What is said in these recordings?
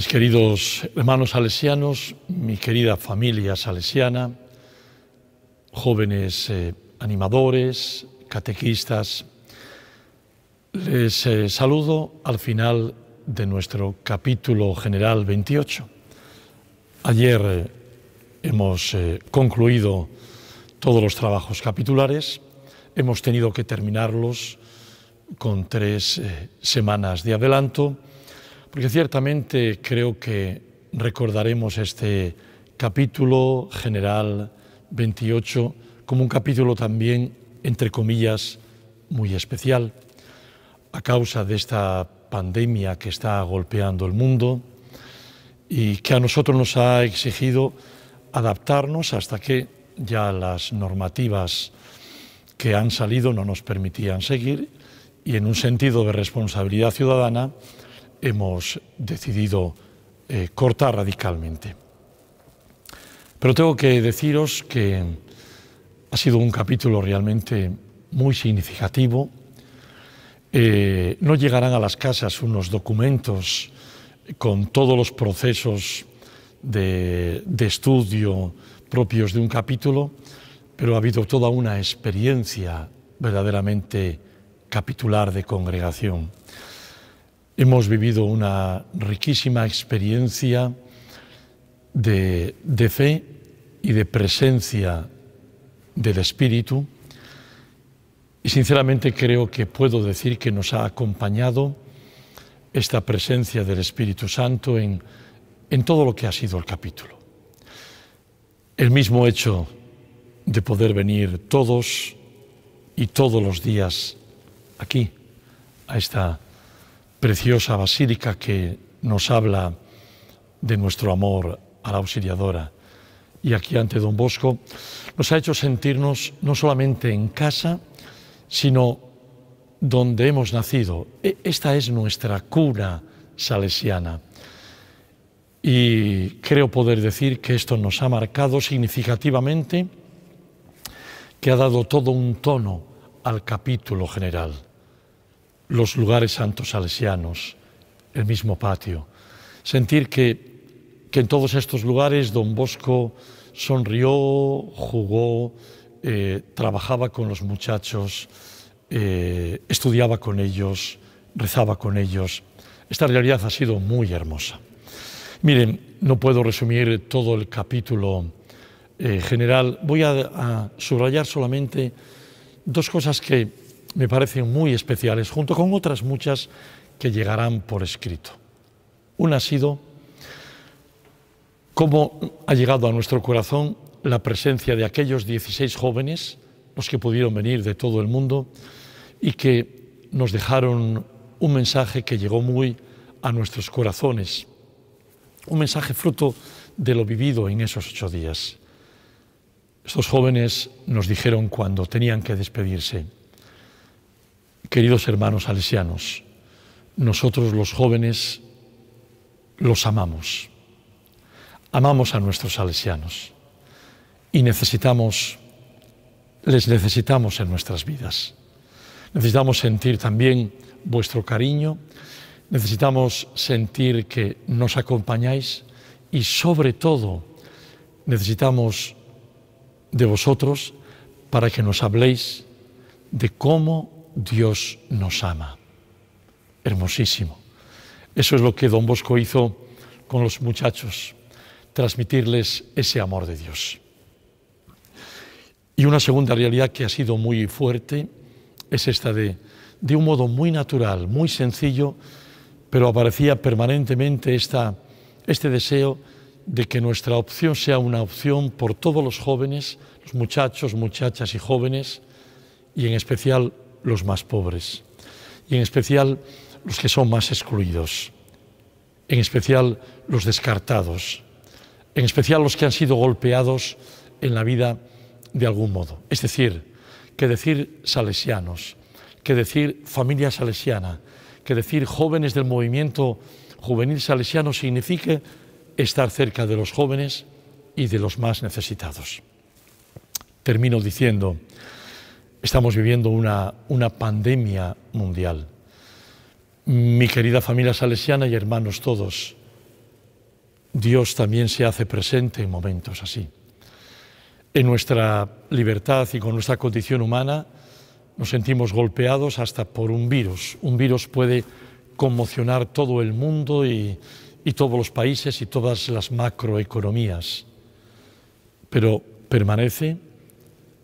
Mis queridos hermanos salesianos, mi querida familia salesiana, jóvenes eh, animadores, catequistas, les eh, saludo al final de nuestro capítulo general 28. Ayer eh, hemos concluido todos los trabajos capitulares, hemos tenido que terminarlos con tres semanas de adelanto porque ciertamente creo que recordaremos este capítulo general 28 como un capítulo también, entre comillas, muy especial, a causa de esta pandemia que está golpeando el mundo y que a nosotros nos ha exigido adaptarnos hasta que ya las normativas que han salido no nos permitían seguir y en un sentido de responsabilidad ciudadana hemos decidido eh, cortar radicalmente. Pero tengo que deciros que ha sido un capítulo realmente muy significativo. Eh, no llegarán a las casas unos documentos con todos los procesos de estudio propios de un capítulo, pero ha habido toda una experiencia verdaderamente capitular de congregación. Hemos vivido una riquísima experiencia de, fe y de presencia del Espíritu y sinceramente creo que puedo decir que nos ha acompañado esta presencia del Espíritu Santo en, en todo lo que ha sido el capítulo. El mismo hecho de poder venir todos y todos los días aquí, a esta preciosa basílica que nos habla de nuestro amor a la auxiliadora y aquí ante don Bosco, nos ha hecho sentirnos no solamente en casa, sino donde hemos nacido. E-, esta es nuestra cura salesiana. Y creo poder decir que esto nos ha marcado significativamente, que ha dado todo un tono al capítulo general los lugares santos salesianos, el mismo patio. Sentir que, en todos estos lugares don Bosco sonrió, jugó, eh, trabajaba con los muchachos, eh, estudiaba con ellos, rezaba con ellos. Esta realidad ha sido muy hermosa. Miren, no puedo resumir todo el capítulo eh, general, voy a subrayar solamente dos cosas que me parecen muy especiales, junto con otras muchas que llegarán por escrito. Una ha sido cómo ha llegado a nuestro corazón la presencia de aquellos 16 jóvenes, los que pudieron venir de todo el mundo, y que nos dejaron un mensaje que llegó muy a nuestros corazones, un mensaje fruto de lo vivido en esos ocho días. Estos jóvenes nos dijeron cuando tenían que despedirse, Queridos hermanos alesianos, nosotros los jóvenes los amamos. Amamos a nuestros salesianos y necesitamos, les necesitamos en nuestras vidas. Necesitamos sentir también vuestro cariño, necesitamos sentir que nos acompañáis y sobre todo necesitamos de vosotros para que nos habléis de cómo Dios nos ama. Hermosísimo. Eso es lo que don Bosco hizo con los muchachos, transmitirles ese amor de Dios. Y una segunda realidad que ha sido muy fuerte es esta de, de un modo muy natural, muy sencillo, pero aparecía permanentemente este deseo de que nuestra opción sea una opción por todos los jóvenes, los muchachos, muchachas y jóvenes, y en especial los más pobres y en especial los que son más excluidos, en especial los descartados, en especial los que han sido golpeados en la vida de algún modo. Es decir, que decir salesianos, que decir familia salesiana, que decir jóvenes del movimiento juvenil salesiano signifique estar cerca de los jóvenes y de los más necesitados. Termino diciendo Estamos viviendo una, pandemia mundial. Mi querida familia salesiana y hermanos todos, Dios también se hace presente en momentos así. En nuestra libertad y con nuestra condición humana nos sentimos golpeados hasta por un virus. Un virus puede conmocionar todo el mundo y todos los países y todas las macroeconomías. Pero permanece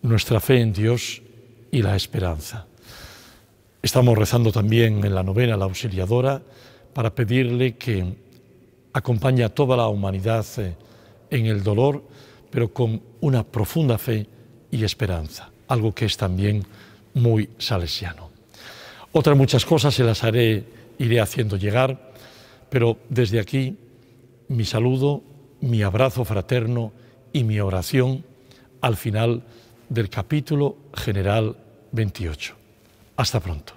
nuestra fe en Dios y la esperanza. Estamos rezando también en la novena la auxiliadora para pedirle que acompañe a toda la humanidad eh, en el dolor, pero con una profunda fe y esperanza, algo que es también muy salesiano. Otras muchas cosas se las haré, iré haciendo llegar, pero desde aquí mi saludo, mi abrazo fraterno y mi oración al final del capítulo general 28. Hasta pronto.